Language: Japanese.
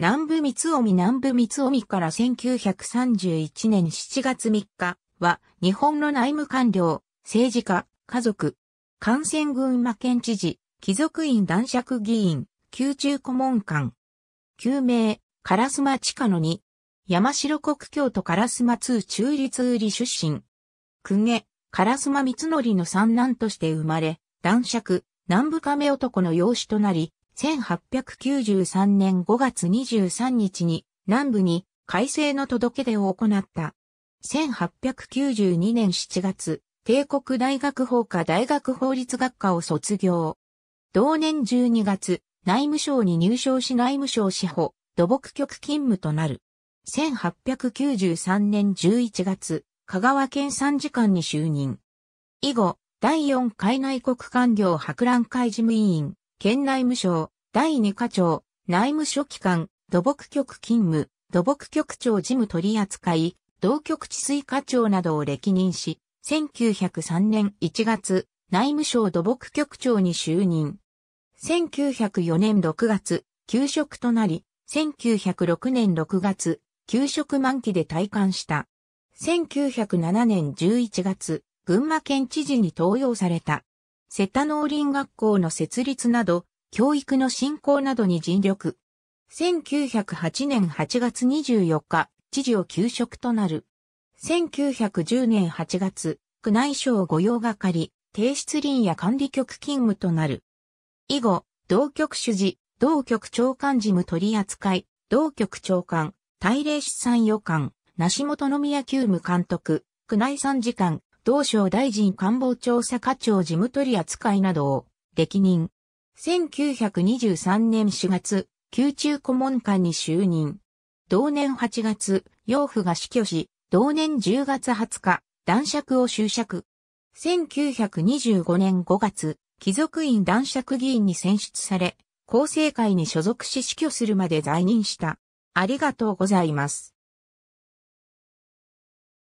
南部三つ臣南部三つ臣から1931年7月3日は日本の内務官僚、政治家、家族、感染群馬県知事、貴族院男爵議員、宮中顧問官。旧名、烏マ地下の2。山城国カラ烏マ通中立売り出身。公家、烏丸光則の三男として生まれ、男爵、南部亀男の養子となり、1893年5月23日に南部に改正の届け出を行った。1892年7月、帝国大学法科大学法律学科を卒業。同年12月、内務省に入省し内務省司法、土木局勤務となる。1893年11月、香川県参事官に就任。以後、第4海内国官業博覧会事務委員、県内務省、第2課長、内務書記官、土木局勤務、土木局長事務取扱い、同局治水課長などを歴任し、1903年1月、内務省土木局長に就任。1904年6月、休職となり、1906年6月、休職満期で退官した。1907年11月、群馬県知事に登用された。瀬田農林学校の設立など、教育の振興などに尽力。1908年8月24日、知事を休職となる。1910年8月、区内省御用係、提出林や管理局勤務となる。以後、同局主事、同局長官事務取扱い、同局長官、大礼出産予官、梨本宮急務監督、区内参事官、同省大臣官房調査課長事務取扱いなどを歴任。1923年4月、宮中顧問官に就任。同年8月、養父が死去し、同年10月20日、男爵を就職。1925年5月、貴族院男爵議員に選出され、厚生会に所属し死去するまで在任した。ありがとうございます。